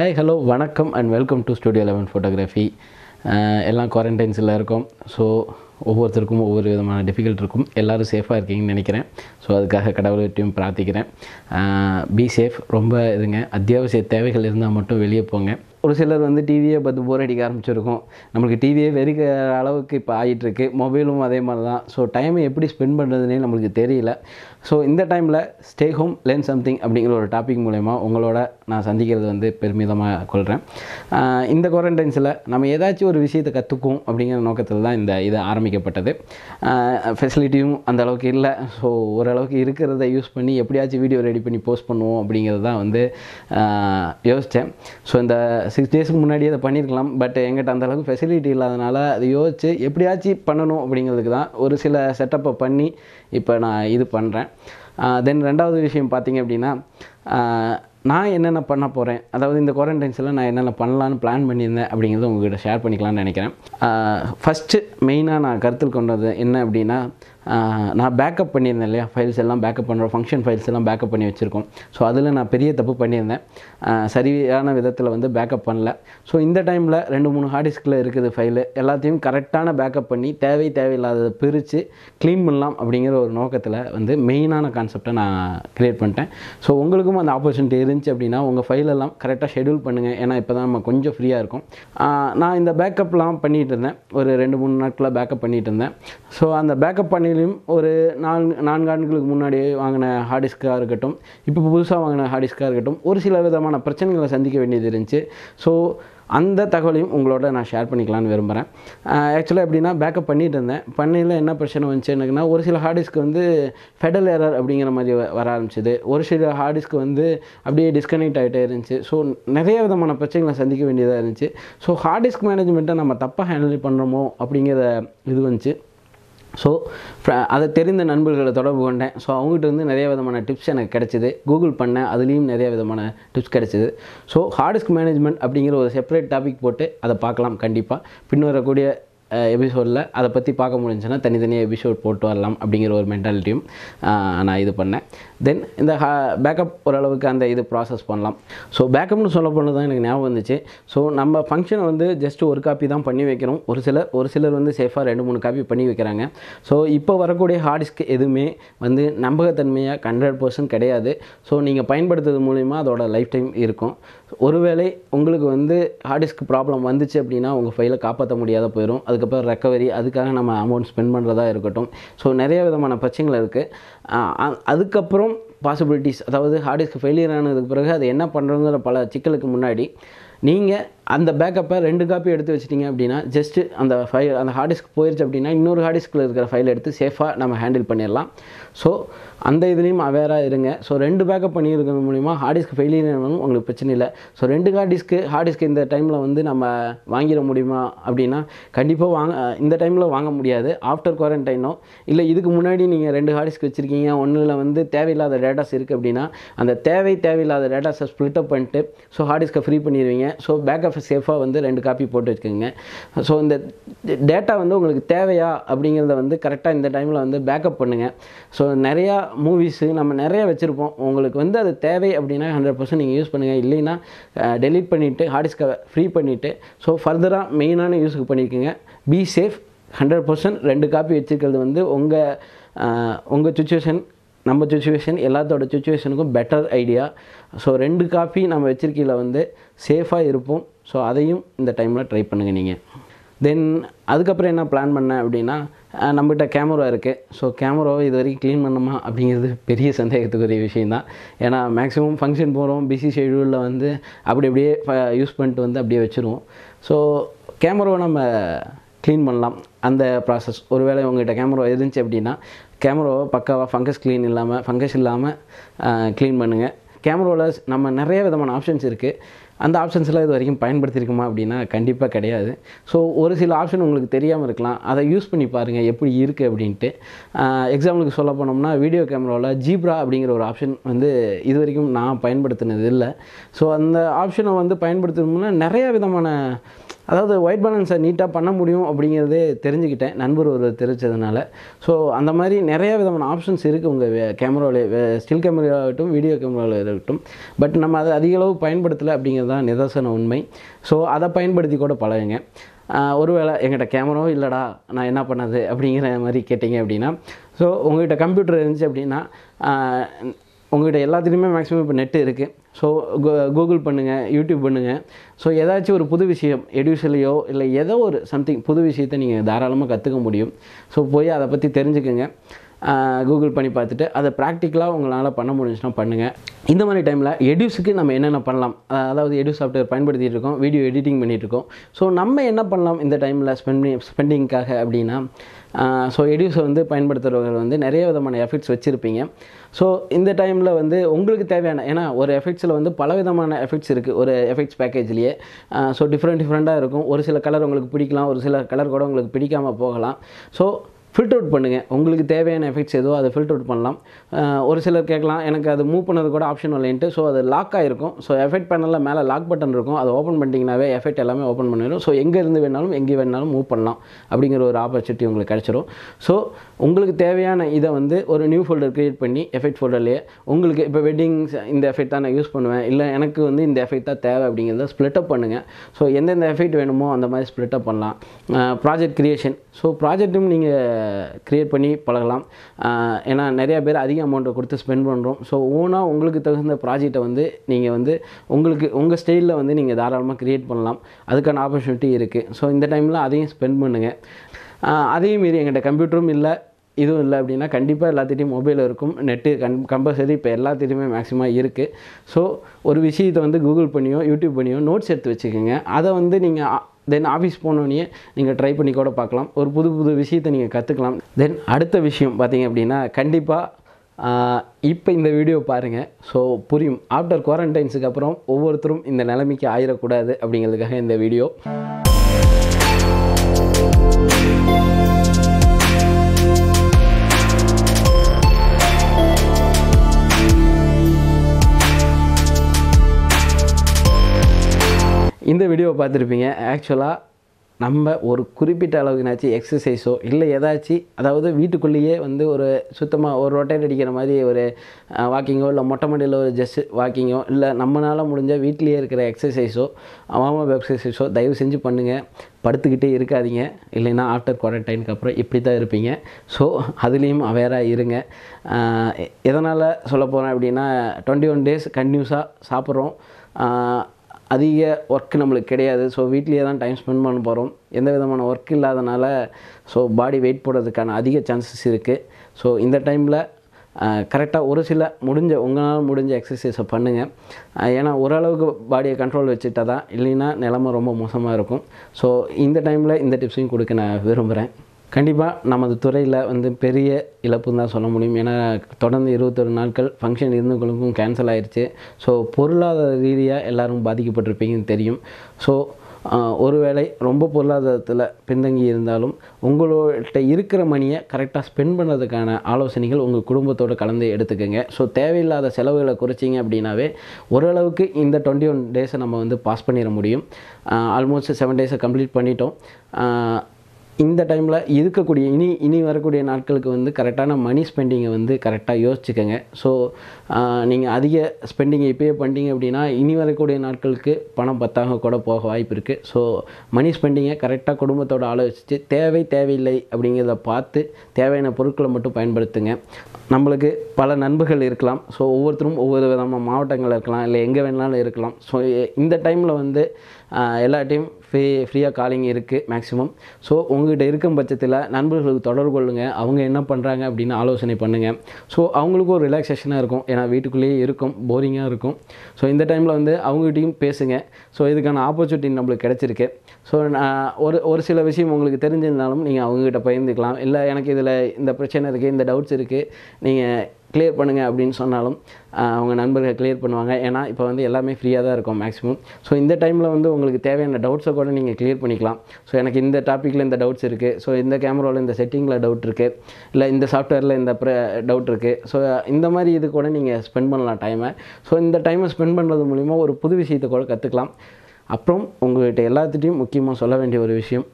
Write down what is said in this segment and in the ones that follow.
ஹே hello வணக்கம் and welcome to studio eleven photography எல்லாம் குவாரண்டைன்ஸில் இருக்கும் ஸோ ஒவ்வொருத்தருக்கும் ஒவ்வொரு விதமான டிஃபிகல்ட் இருக்கும் எல்லோரும் சேஃபாக இருக்கீங்கன்னு நினைக்கிறேன் ஸோ அதுக்காக கடவுள்கிட்டையும் பிரார்த்திக்கிறேன் பி uh, சேஃப் ரொம்ப இதுங்க அத்தியாவசிய தேவைகள் இருந்தால் மட்டும் வெளியே போங்க ஒரு சிலர் வந்து டிவியை பார்த்து போர் அடிக்க ஆரம்பிச்சிருக்கோம் நம்மளுக்கு டிவியே வெறுக்கிற அளவுக்கு இப்போ ஆகிட்டுருக்கு மொபைலும் அதே மாதிரி தான் ஸோ டைமை எப்படி ஸ்பெண்ட் பண்ணுறதுனே நம்மளுக்கு தெரியல ஸோ இந்த டைமில் ஸ்டே ஹோம் லேர்ன் சம்திங் அப்படிங்கிற ஒரு டாபிக் மூலயமா உங்களோட நான் சந்திக்கிறது வந்து பெருமிதமாக கொள்கிறேன் இந்த குவாரண்டைன்ஸில் நம்ம ஏதாச்சும் ஒரு விஷயத்தை கற்றுக்கும் அப்படிங்கிற நோக்கத்தில் தான் இந்த இது ஆரம்பிக்கப்பட்டது ஃபெசிலிட்டியும் அந்த அளவுக்கு இல்லை ஸோ ஓரளவுக்கு இருக்கிறத யூஸ் பண்ணி எப்படியாச்சும் வீடியோ ரெடி பண்ணி போஸ்ட் பண்ணுவோம் அப்படிங்கிறது தான் வந்து யோசித்தேன் ஸோ இந்த சிக்ஸ் டேஸ்க்கு முன்னாடி அதை பண்ணியிருக்கலாம் பட் எங்கிட்ட அந்த அளவுக்கு ஃபெசிலிட்டி இல்லாதனால அதை யோசித்து எப்படியாச்சும் பண்ணணும் அப்படிங்கிறதுக்கு தான் ஒரு சில செட்டப்பை பண்ணி இப்போ நான் இது பண்ணுறேன் தென் ரெண்டாவது விஷயம் பார்த்திங்க அப்படின்னா நான் என்னென்ன பண்ண போகிறேன் அதாவது இந்த குவாரண்டைன்ஸில் நான் என்னென்ன பண்ணலான்னு பிளான் பண்ணியிருந்தேன் அப்படிங்கிறது உங்ககிட்ட ஷேர் பண்ணிக்கலாம்னு நினைக்கிறேன் ஃபஸ்ட்டு மெயினாக நான் கருத்தில் கொண்டது என்ன அப்படின்னா நான் பேக்கப் பண்ணியிருந்தேன் இல்லையா ஃபைல்ஸ் எல்லாம் பேக்கப் பண்ணுறோம் ஃபங்க்ஷன் ஃபைல்ஸ் எல்லாம் பேக்கப் பண்ணி வச்சுருக்கோம் ஸோ அதில் நான் பெரிய தப்பு பண்ணியிருந்தேன் சரியான விதத்தில் வந்து பேக்கப் பண்ணல ஸோ இந்த டைமில் ரெண்டு மூணு ஹார்ட் டிஸ்கில் இருக்குது ஃபைலு எல்லாத்தையும் கரெக்டான பேக்கப் பண்ணி தேவை தேவையில்லாததை பிரித்து க்ளீன் பண்ணலாம் அப்படிங்கிற ஒரு நோக்கத்தில் வந்து மெயினான கான்செப்டை நான் க்ரியேட் பண்ணிட்டேன் ஸோ உங்களுக்கும் அந்த ஆப்பர்ச்சுனிட்டி இருந்துச்சு அப்படின்னா உங்கள் ஃபைலெல்லாம் கரெக்டாக ஷெடியூல் பண்ணுங்கள் ஏன்னா இப்போ தான் நம்ம கொஞ்சம் ஃப்ரீயாக இருக்கும் நான் இந்த பேக்கப்லாம் பண்ணிகிட்டு இருந்தேன் ஒரு ரெண்டு மூணு நாட்களாக பேக்கப் பண்ணிகிட்டு இருந்தேன் ஸோ அந்த பேக்கப் பண்ணி இதுலேயும் ஒரு நான்கு ஆண்டுகளுக்கு முன்னாடி வாங்கின ஹார்டிஸ்காக இருக்கட்டும் இப்போ புதுசாக வாங்கின ஹார்டிஸ்காக இருக்கட்டும் ஒரு சில விதமான பிரச்சனைகளை சந்திக்க வேண்டியது இருந்துச்சு ஸோ அந்த தகவலையும் உங்களோட நான் ஷேர் பண்ணிக்கலான்னு விரும்புகிறேன் ஆக்சுவலாக எப்படின்னா பேக்கப் பண்ணிட்டு இருந்தேன் பண்ணையில் என்ன பிரச்சனை வந்துச்சு எனக்குன்னா ஒரு சில ஹார்டிஸ்க்கு வந்து ஃபெடல் ஏரர் அப்படிங்கிற மாதிரி வர ஆரம்பிச்சிது ஒரு சில ஹார்டிஸ்க்கு வந்து அப்படியே டிஸ்கனெக்ட் ஆகிட்டே இருந்துச்சு ஸோ நிறைய விதமான பிரச்சனைகளை சந்திக்க வேண்டியதாக இருந்துச்சு ஸோ ஹார்டிஸ்க் மேனேஜ்மெண்ட்டை நம்ம தப்பாக ஹேண்டில் பண்ணுறோமோ அப்படிங்கிற இது வந்துச்சு ஸோ அதை தெரிந்த நண்பர்களை தொடர்பு கொண்டேன் ஸோ அவங்ககிட்ட இருந்து நிறைய விதமான டிப்ஸ் எனக்கு கிடச்சிது கூகுள் பண்ணேன் அதுலேயும் நிறைய விதமான டிப்ஸ் கிடச்சிது ஸோ ஹார்ட் டிஸ்க் மேனேஜ்மெண்ட் அப்படிங்கிற ஒரு செப்பரேட் டாபிக் போட்டு அதை பார்க்கலாம் கண்டிப்பாக பின்வரக்கூடிய எபிசோடில் அதை பற்றி பார்க்க முடிஞ்சுன்னா தனித்தனியாக எபிசோட் போட்டு வரலாம் அப்படிங்கிற ஒரு மென்டாலிட்டியும் நான் இது பண்ணேன் தென் இந்த பேக்கப் ஓரளவுக்கு அந்த இது ப்ராசஸ் பண்ணலாம் ஸோ பேக்கப்னு சொல்ல போனது தான் எனக்கு ஞாபகம் வந்துச்சு ஸோ நம்ம ஃபங்க்ஷனை வந்து ஜஸ்ட் ஒரு காப்பி தான் பண்ணி வைக்கிறோம் ஒரு சிலர் ஒரு சிலர் வந்து சேஃபாக ரெண்டு மூணு காப்பி பண்ணி வைக்கிறாங்க ஸோ இப்போ வரக்கூடிய ஹார்ட் டிஸ்க் எதுவுமே வந்து நம்பகத்தன்மையாக ஹண்ட்ரட் பர்சன்ட் கிடையாது ஸோ நீங்கள் பயன்படுத்துறது மூலிமா அதோட லைஃப் டைம் இருக்கும் ஒருவேளை உங்களுக்கு வந்து ஹார்ட் டிஸ்க் ப்ராப்ளம் வந்துச்சு அப்படின்னா உங்கள் ஃபைலை காப்பாற்ற முடியாத போயிடும் அது அதுக்கப்புறம் ரெக்கவரி அதுக்காக நம்ம அமௌண்ட் ஸ்பெண்ட் பண்ணுறதா இருக்கட்டும் ஸோ நிறைய விதமான பிரச்சனைகள் இருக்குது அதுக்கப்புறம் பாசிபிலிட்டிஸ் அதாவது ஹார்ட் டிஸ்க் ஃபெயிலியர் ஆனதுக்கு பிறகு அது என்ன பண்ணுறதுங்கிற பல சிக்கலுக்கு முன்னாடி நீங்கள் அந்த பேக்கப்பை ரெண்டு காப்பி எடுத்து வச்சிட்டிங்க அப்படின்னா ஜஸ்ட்டு அந்த ஃபைல் அந்த ஹார்ட் டிஸ்க் போயிடுச்சு அப்படின்னா இன்னொரு ஹார்ட் டிஸ்கில் இருக்கிற ஃபைல் எடுத்து சேஃபாக நம்ம ஹேண்டில் பண்ணிடலாம் ஸோ அந்த இதுலேயும் அவேராக இருங்க ஸோ ரெண்டு பேக்கப் பண்ணியிருக்கிறது மூலிமா ஹார்ட் டிஸ்க் ஃபெயிலியர் உங்களுக்கு பிரச்சனை இல்லை ஸோ ரெண்டு ஹார்ட் டிஸ்க்கு ஹார்ட் டிஸ்க் இந்த டைமில் வந்து நம்ம வாங்கிட முடியுமா அப்படின்னா கண்டிப்பாக வாங்க இந்த டைமில் வாங்க முடியாது ஆஃப்டர் குவாரண்டைனோ இல்லை இதுக்கு முன்னாடி நீங்கள் ரெண்டு ஹார்ட் டிஸ்க் வச்சுருக்கீங்க ஒன்றில் வந்து தேவையில்லாத டேட்டாஸ் இருக்குது அப்படின்னா அந்த தேவை தேவையில்லாத டேட்டாஸை ஸ்ப்ளிட்டப் பண்ணிட்டு ஸோ ஹார்ட் டிஸ்க்கை ஃப்ரீ பண்ணிடுவீங்க ஸோ பேக்கப் சேஃபாக வந்து ரெண்டு காப்பி போட்டு வச்சுக்கோங்க ஸோ இந்த டேட்டா வந்து உங்களுக்கு தேவையா அப்படிங்கிறத வந்து கரெக்டாக இந்த டைமில் வந்து பேக்கப் பண்ணுங்கள் ஸோ நிறையா மூவிஸு நம்ம நிறைய வச்சுருப்போம் உங்களுக்கு வந்து அது தேவை அப்படின்னா ஹண்ட்ரட் பர்சன்ட் நீங்கள் யூஸ் பண்ணுங்கள் இல்லைன்னா டெலீட் பண்ணிவிட்டு ஹார்ட் டிஸ்கை ஃப்ரீ பண்ணிவிட்டு ஸோ ஃபர்தராக மெயினான யூஸுக்கு பண்ணிக்கோங்க பி சேஃப் ஹண்ட்ரட் பர்சன்ட் ரெண்டு காப்பி வச்சுருக்கிறது வந்து உங்கள் உங்கள் சுச்சுவேஷன் நம்ம சுச்சுவேஷன் எல்லாத்தோட சுச்சுவேஷனுக்கும் பெட்டர் ஐடியா ஸோ ரெண்டு காப்பி நம்ம வச்சுருக்கையில் வந்து சேஃபாக இருப்போம் ஸோ அதையும் இந்த டைமில் ட்ரை பண்ணுங்கள் நீங்கள் தென் அதுக்கப்புறம் என்ன பிளான் பண்ணேன் அப்படின்னா நம்மகிட்ட கேமரா இருக்குது ஸோ கேமராவை இது வரைக்கும் க்ளீன் பண்ணுமா அப்படிங்கிறது பெரிய சந்தேகத்துக்குரிய விஷயந்தான் ஏன்னா மேக்ஸிமம் ஃபங்க்ஷன் போகிறோம் பிஸி ஷெடியூலில் வந்து அப்படி அப்படியே யூஸ் பண்ணிட்டு வந்து அப்படியே வச்சுருவோம் ஸோ கேமராவை நம்ம க்ளீன் பண்ணலாம் அந்த ப்ராசஸ் ஒருவேளை உங்கள்கிட்ட கேமரா இருந்துச்சு அப்படின்னா கேமராவை பக்காவாக ஃபங்கஸ் க்ளீன் இல்லாமல் ஃபங்கஸ் இல்லாமல் க்ளீன் பண்ணுங்கள் கேமராவில் நம்ம நிறைய விதமான ஆப்ஷன்ஸ் இருக்குது அந்த ஆப்ஷன்ஸ்லாம் இது வரைக்கும் பயன்படுத்தியிருக்குமா அப்படின்னா கண்டிப்பாக கிடையாது ஸோ ஒரு சில ஆப்ஷன் உங்களுக்கு தெரியாமல் இருக்கலாம் அதை யூஸ் பண்ணி பாருங்கள் எப்படி இருக்குது அப்படின்ட்டு எக்ஸாம்பிளுக்கு சொல்ல போனோம்னா வீடியோ கேமராவில் ஜீப்ரா அப்படிங்கிற ஒரு ஆப்ஷன் வந்து இது வரைக்கும் நான் பயன்படுத்தினது இல்லை ஸோ அந்த ஆப்ஷனை வந்து பயன்படுத்தணும்னா நிறையா விதமான அதாவது ஒயிட் பேலன்ஸை நீட்டாக பண்ண முடியும் அப்படிங்கிறதே தெரிஞ்சுக்கிட்டேன் நண்பர் ஒரு தெரிஞ்சதுனால ஸோ அந்த மாதிரி நிறைய விதமான ஆப்ஷன்ஸ் இருக்குது உங்கள் கேமராவில் ஸ்டில் கேமராவாகட்டும் வீடியோ கேமராவில் இருக்கட்டும் பட் நம்ம அதை அதிகளவு பயன்படுத்தலை அப்படிங்கிறது தான் நிதர்சன உண்மை ஸோ அதை பயன்படுத்தி கூட பழகுங்க ஒருவேளை எங்கிட்ட கேமராவும் இல்லைடா நான் என்ன பண்ணது அப்படிங்கிற மாதிரி கேட்டிங்க அப்படின்னா ஸோ உங்கள்கிட்ட கம்ப்யூட்டர் இருந்துச்சு அப்படின்னா உங்கள்கிட்ட எல்லாத்துலேயுமே மேக்ஸிமம் இப்போ நெட்டு இருக்குது ஸோ கூகுள் பண்ணுங்கள் யூடியூப் பண்ணுங்கள் ஸோ ஏதாச்சும் ஒரு புது விஷயம் எடியூஷலையோ இல்லை ஏதோ ஒரு சம்திங் புது விஷயத்தை நீங்கள் தாராளமாக கற்றுக்க முடியும் ஸோ போய் அதை பற்றி தெரிஞ்சுக்கோங்க கூகுள் பண்ணி பார்த்துட்டு அதை ப்ராக்டிக்கலாக உங்களால் பண்ண முடிஞ்சுன்னா பண்ணுங்கள் இந்த மாதிரி டைமில் எடியூஸுக்கு நம்ம என்னென்ன பண்ணலாம் அதாவது எடியூ சாஃப்ட்வேர் பயன்படுத்திகிட்டு இருக்கோம் வீடியோ எடிட்டிங் பண்ணிகிட்டு இருக்கோம் ஸோ நம்ம என்ன பண்ணலாம் இந்த டைமில் ஸ்பெண்ட் பண்ணி ஸ்பெண்டிங்க்காக அப்படின்னா ஸோ எடியூஸை வந்து பயன்படுத்துகிறவர்கள் வந்து நிறைய விதமான எஃபெக்ட்ஸ் வச்சுருப்பீங்க ஸோ இந்த டைமில் வந்து உங்களுக்கு தேவையான ஏன்னா ஒரு எஃபெக்ட்ஸில் வந்து பல விதமான எஃபெக்ட்ஸ் இருக்குது ஒரு எஃபெக்ட்ஸ் பேக்கேஜ்லேயே ஸோ டிஃப்ரெண்ட் டிஃப்ரெண்ட்டாக இருக்கும் ஒரு சில கலர் உங்களுக்கு பிடிக்கலாம் ஒரு சில கலர் கூட உங்களுக்கு பிடிக்காமல் போகலாம் ஸோ ஃபில்ட் அவுட் பண்ணுங்கள் உங்களுக்கு தேவையான எஃபெக்ட்ஸ் எதுவோ அதை ஃபில்ட் அவுட் பண்ணலாம் ஒரு சிலர் கேட்கலாம் எனக்கு அது மூவ் பண்ணது கூட ஆப்ஷன் இல்லைன்ட்டு ஸோ அது லாக் ஆகிருக்கும் ஸோ எஃபெக்ட் பண்ணலாம் மேலே லாக் பட்டன் இருக்கும் அதை ஓப்பன் பண்ணிட்டீங்கனாவே எஃபெக்ட் எல்லாமே ஓப்பன் பண்ணிடும் ஸோ எங்கே இருந்து வேணாலும் எங்கே வேணாலும் மூவ் பண்ணலாம் அப்படிங்கிற ஒரு ஆப்பர்ச்சுனிட்டி உங்களுக்கு கிடச்சிரும் ஸோ உங்களுக்கு தேவையான இதை வந்து ஒரு நியூ ஃபோல்டர் க்ரியேட் பண்ணி எஃபெக்ட் ஃபோல்டர்லேயே உங்களுக்கு இப்போ வெட்டிங்ஸ் இந்த எஃபெக்ட் தான் நான் யூஸ் பண்ணுவேன் இல்லை எனக்கு வந்து இந்த எஃபெக்ட் தான் தேவை அப்படிங்கிறத ஸ்ப்ளிட் அப் பண்ணுங்கள் ஸோ எந்தெந்த எஃபெக்ட் வேணுமோ அந்த மாதிரி ஸ்ப்ளிட் அப் பண்ணலாம் ப்ராஜெக்ட் க்ரியேஷன் ஸோ ப்ராஜெக்ட்டும் நீங்கள் க்ரியேட் பண்ணி பழகலாம் ஏன்னா நிறையா பேர் அதிக அமௌண்ட்டை கொடுத்து ஸ்பெண்ட் பண்ணுறோம் ஸோ ஓனாக உங்களுக்கு தகுந்த ப்ராஜெக்டை வந்து நீங்கள் வந்து உங்களுக்கு உங்கள் ஸ்டைலில் வந்து நீங்கள் தாராளமாக க்ரியேட் பண்ணலாம் அதுக்கான ஆப்பர்ச்சுனிட்டி இருக்குது ஸோ இந்த டைமில் அதையும் ஸ்பெண்ட் பண்ணுங்கள் அதையும் மீறி எங்கள்கிட்ட கம்ப்யூட்டரும் இல்லை இதுவும் இல்லை அப்படின்னா கண்டிப்பாக எல்லாத்திட்டையும் மொபைல் இருக்கும் நெட்டு கம் கம்பல்சரி இப்போ எல்லாத்திட்டையுமே மேக்ஸிமம் இருக்குது ஸோ ஒரு விஷயத்தை வந்து கூகுள் பண்ணியோ யூடியூப் பண்ணியோ நோட்ஸ் எடுத்து வச்சுக்கோங்க அதை வந்து நீங்கள் தென் ஆஃபீஸ் போனோடனே நீங்கள் ட்ரை பண்ணி கூட பார்க்கலாம் ஒரு புது புது விஷயத்தை நீங்கள் கற்றுக்கலாம் தென் அடுத்த விஷயம் பார்த்தீங்க அப்படின்னா கண்டிப்பாக இப்போ இந்த வீடியோ பாருங்கள் ஸோ புரியும் ஆஃப்டர் குவாரண்டைன்ஸுக்கு அப்புறம் ஒவ்வொருத்தரும் இந்த நிலைமைக்கு ஆயிடக்கூடாது அப்படிங்கிறதுக்காக இந்த வீடியோ இந்த வீடியோவை பார்த்துருப்பீங்க ஆக்சுவலாக நம்ம ஒரு குறிப்பிட்ட என்னாச்சு எக்ஸசைஸோ இல்லை ஏதாச்சும் அதாவது வீட்டுக்குள்ளேயே வந்து ஒரு சுத்தமாக ஒரு ரொட்டைன் அடிக்கிற மாதிரி ஒரு வாக்கிங்கோ இல்லை மொட்டை மாடியில் ஒரு ஜஸ் வாக்கிங்கோ இல்லை நம்மளால் முடிஞ்ச வீட்லேயே இருக்கிற எக்ஸசைஸோ வார்ம் எக்ஸசைஸோ தயவு செஞ்சு பண்ணுங்கள் படுத்துக்கிட்டே இருக்காதிங்க இல்லைன்னா ஆஃப்டர் குவாரண்டைனுக்கு அப்புறம் இப்படி தான் இருப்பீங்க ஸோ அதுலேயும் அவேராக இருங்க எதனால் சொல்ல போகிறேன் அப்படின்னா டுவெண்ட்டி ஒன் டேஸ் கண்டினியூஸாக சாப்பிட்றோம் அதிக ஒர்க் நம்மளுக்கு கிடையாது ஸோ வீட்லேயே தான் டைம் ஸ்பெண்ட் பண்ண போகிறோம் எந்த விதமான ஒர்க் இல்லாதனால ஸோ பாடி வெயிட் போடுறதுக்கான அதிக சான்சஸ் இருக்குது ஸோ இந்த டைமில் கரெக்டாக ஒரு சில முடிஞ்ச உங்களால் முடிஞ்ச எக்ஸசைஸை பண்ணுங்கள் ஏன்னா ஓரளவுக்கு பாடியை கண்ட்ரோல் வச்சுட்டா தான் இல்லைன்னா நிலமை ரொம்ப மோசமாக இருக்கும் ஸோ இந்த டைமில் இந்த டிப்ஸையும் கொடுக்க நான் விரும்புகிறேன் கண்டிப்பாக நமது துறையில் வந்து பெரிய இழப்புன்னு தான் சொல்ல முடியும் ஏன்னா தொடர்ந்து இருபத்தொரு நாட்கள் ஃபங்க்ஷன் இருந்தவங்களுக்கும் கேன்சல் ஆயிடுச்சு ஸோ பொருளாதார ரீதியாக எல்லோரும் பாதிக்கப்பட்டிருப்பீங்கன்னு தெரியும் ஸோ ஒருவேளை ரொம்ப பொருளாதாரத்தில் பின்தங்கி இருந்தாலும் உங்கள்கிட்ட இருக்கிற மணியை கரெக்டாக ஸ்பெண்ட் பண்ணுறதுக்கான ஆலோசனைகள் உங்கள் குடும்பத்தோடு கலந்து எடுத்துக்கோங்க ஸோ தேவையில்லாத செலவுகளை குறைச்சிங்க அப்படின்னாவே ஓரளவுக்கு இந்த டுவெண்ட்டி ஒன் டேஸை நம்ம வந்து பாஸ் பண்ணிட முடியும் ஆல்மோஸ்ட் செவன் டேஸை கம்ப்ளீட் பண்ணிட்டோம் இந்த டைமில் இருக்கக்கூடிய இனி இனி வரக்கூடிய நாட்களுக்கு வந்து கரெக்டான மணி ஸ்பெண்டிங்கை வந்து கரெக்டாக யோசிச்சுக்கோங்க ஸோ நீங்கள் அதிக ஸ்பெண்டிங்கை இப்போயே பண்ணிட்டீங்க அப்படின்னா இனி வரக்கூடிய நாட்களுக்கு பணம் பத்தாக கூட போக வாய்ப்பு இருக்குது ஸோ மணி ஸ்பெண்டிங்கை கரெக்டாக குடும்பத்தோடு ஆலோசித்து தேவை தேவையில்லை அப்படிங்கிறத பார்த்து தேவையான பொருட்களை மட்டும் பயன்படுத்துங்க நம்மளுக்கு பல நண்பர்கள் இருக்கலாம் ஸோ ஒவ்வொருத்தரும் ஒவ்வொரு விதமாக மாவட்டங்கள் இருக்கலாம் இல்லை எங்கே வேணாலும் இருக்கலாம் ஸோ இந்த டைமில் வந்து எல்லா டைம் ஃப்ரீ ஃப்ரீயாக காலிங் இருக்குது மேக்ஸிமம் ஸோ உங்கள்கிட்ட இருக்கும் பட்சத்தில் நண்பர்களுக்கு தொடர்பு கொள்ளுங்கள் அவங்க என்ன பண்ணுறாங்க அப்படின்னு ஆலோசனை பண்ணுங்கள் ஸோ அவங்களுக்கும் ஒரு ரிலாக்ஸேஷனாக இருக்கும் ஏன்னா வீட்டுக்குள்ளேயே இருக்கும் போரிங்காக இருக்கும் ஸோ இந்த டைமில் வந்து அவங்ககிட்டையும் பேசுங்க ஸோ இதுக்கான ஆப்பர்ச்சுனிட்டி நம்மளுக்கு கிடச்சிருக்கு ஸோ ஒரு ஒரு சில விஷயம் உங்களுக்கு தெரிஞ்சிருந்தாலும் நீங்கள் அவங்ககிட்ட பகிர்ந்துக்கலாம் இல்லை எனக்கு இதில் இந்த பிரச்சனை இருக்குது இந்த டவுட்ஸ் இருக்குது நீங்கள் கிளியர் பண்ணுங்கள் அப்படின்னு சொன்னாலும் அவங்க நண்பர்கள் கிளியர் பண்ணுவாங்க ஏன்னா இப்போ வந்து எல்லாமே ஃப்ரீயாக தான் இருக்கும் மேக்ஸிமம் ஸோ இந்த டைமில் வந்து உங்களுக்கு தேவையான டவுட்ஸை கூட நீங்கள் கிளியர் பண்ணிக்கலாம் ஸோ எனக்கு இந்த டாப்பிக்கில் இந்த டவுட்ஸ் இருக்குது ஸோ இந்த கேமராவில் இந்த செட்டிங்கில் டவுட் இருக்குது இல்லை இந்த சாஃப்ட்வேரில் இந்த டவுட் இருக்குது ஸோ இந்த மாதிரி இது கூட நீங்கள் ஸ்பெண்ட் பண்ணலாம் டைமை ஸோ இந்த டைமை ஸ்பெண்ட் பண்ணுறது மூலிமா ஒரு புது விஷயத்தை கூட கற்றுக்கலாம் அப்புறம் உங்கள்கிட்ட எல்லாத்துட்டையும் முக்கியமாக சொல்ல வேண்டிய ஒரு விஷயம்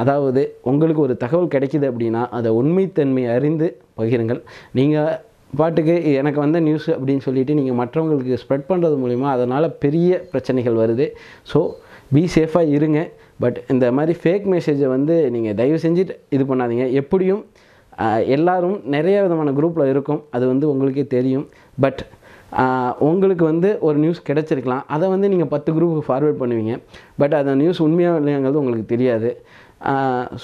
அதாவது உங்களுக்கு ஒரு தகவல் கிடைக்கிது அப்படின்னா அதை உண்மைத்தன்மை அறிந்து பகிருங்கள் நீங்கள் பாட்டுக்கு எனக்கு வந்த நியூஸ் அப்படின்னு சொல்லிவிட்டு நீங்கள் மற்றவங்களுக்கு ஸ்ப்ரெட் பண்ணுறது மூலிமா அதனால் பெரிய பிரச்சனைகள் வருது ஸோ பி சேஃபாக இருங்க பட் இந்த மாதிரி ஃபேக் மெசேஜை வந்து நீங்கள் தயவு செஞ்சுட்டு இது பண்ணாதீங்க எப்படியும் எல்லாரும் நிறைய விதமான குரூப்பில் இருக்கும் அது வந்து உங்களுக்கே தெரியும் பட் உங்களுக்கு வந்து ஒரு நியூஸ் கிடச்சிருக்கலாம் அதை வந்து நீங்கள் பத்து குரூப்புக்கு ஃபார்வேர்ட் பண்ணுவீங்க பட் அந்த நியூஸ் உண்மையாக இல்லைங்கிறது உங்களுக்கு தெரியாது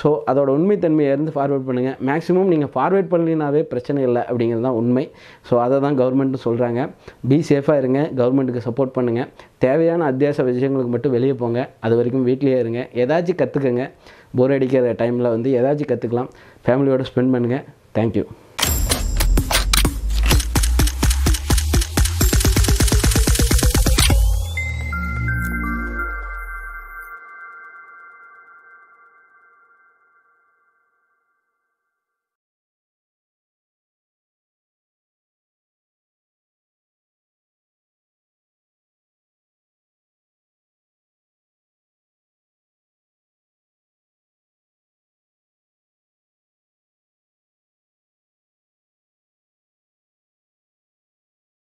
ஸோ அதோட உண்மைத்தன்மையை இருந்து ஃபார்வேர்ட் பண்ணுங்கள் மேக்ஸிமம் நீங்கள் ஃபார்வேர்ட் பண்ணலினாவே பிரச்சனை இல்லை அப்படிங்கிறது தான் உண்மை ஸோ அதை தான் கவர்மெண்ட்டும் சொல்கிறாங்க பி சேஃபாக இருங்க கவர்மெண்ட்டுக்கு சப்போர்ட் பண்ணுங்கள் தேவையான அத்தியாச விஷயங்களுக்கு மட்டும் வெளியே போங்க அது வரைக்கும் வீட்லேயே இருங்க ஏதாச்சும் கற்றுக்கங்க போர் அடிக்கிற டைமில் வந்து ஏதாச்சும் கற்றுக்கலாம் ஃபேமிலியோடு ஸ்பெண்ட் பண்ணுங்கள் தேங்க்யூ